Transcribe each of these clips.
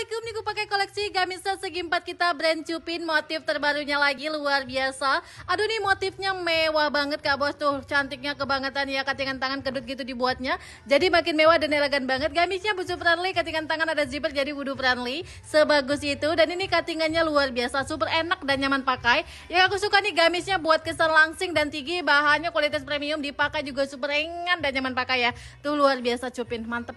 Assalamualaikum nih pakai koleksi gamis segi empat kita brand Cupin Motif terbarunya lagi luar biasa Aduh nih motifnya mewah banget Kak Bos Tuh cantiknya kebangetan ya katingan tangan kedut gitu dibuatnya Jadi makin mewah dan elegan banget Gamisnya busu friendly katingan tangan ada zipper jadi wudhu friendly Sebagus itu dan ini katingannya luar biasa Super enak dan nyaman pakai Yang aku suka nih gamisnya buat kesan langsing dan tinggi Bahannya kualitas premium dipakai juga super ringan dan nyaman pakai ya Tuh luar biasa Cupin mantep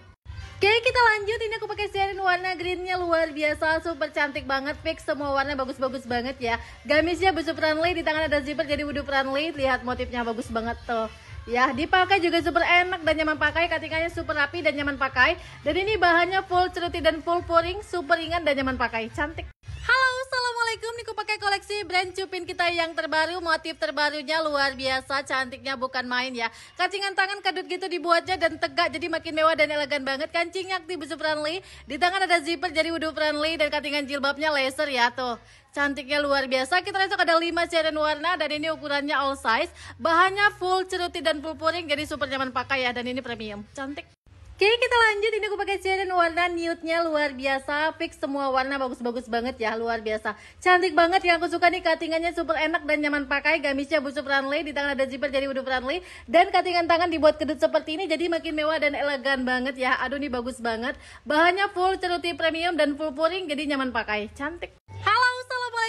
Oke kita lanjut ini aku pakai Sherin warna greennya luar biasa super cantik banget fix semua warna bagus-bagus banget ya Gamisnya busuk friendly di tangan ada zipper jadi wudhu friendly lihat motifnya bagus banget tuh Ya, dipakai juga super enak dan nyaman pakai, cuttingannya super rapi dan nyaman pakai. Dan ini bahannya full ceruti dan full pouring, super ringan dan nyaman pakai, cantik. Halo, Assalamualaikum, ini aku pakai koleksi brand Cupin kita yang terbaru, motif terbarunya luar biasa, cantiknya bukan main ya. Kancingan tangan kadut gitu dibuatnya dan tegak jadi makin mewah dan elegan banget. Kancingnya aktif busu friendly, di tangan ada zipper jadi wudhu friendly dan kancingan jilbabnya laser ya tuh. Cantiknya luar biasa, kita besok ada 5 cairan warna dan ini ukurannya all size. Bahannya full ceruti dan full puring jadi super nyaman pakai ya dan ini premium. Cantik. Oke kita lanjut ini aku pakai ceren warna nude-nya luar biasa Fix semua warna bagus-bagus banget ya luar biasa Cantik banget yang aku suka nih cuttingannya super enak dan nyaman pakai Gamisnya busuk friendly di tangan ada zipper jadi udah friendly Dan cuttingan tangan dibuat kedut seperti ini jadi makin mewah dan elegan banget ya Aduh ini bagus banget Bahannya full ceruti premium dan full puring jadi nyaman pakai Cantik Hai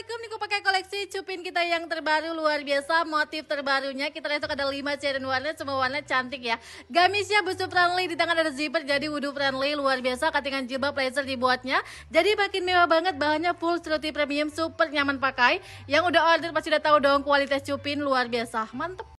Assalamualaikum Niko pakai koleksi cupin kita yang terbaru luar biasa motif terbarunya kita lihat ada 5 cairan warna semua warna cantik ya gamisnya busuk friendly di tangan ada zipper jadi wudhu friendly luar biasa katingan jilbab blazer dibuatnya jadi makin mewah banget bahannya full struti premium super nyaman pakai yang udah order pasti udah tahu dong kualitas cupin luar biasa mantep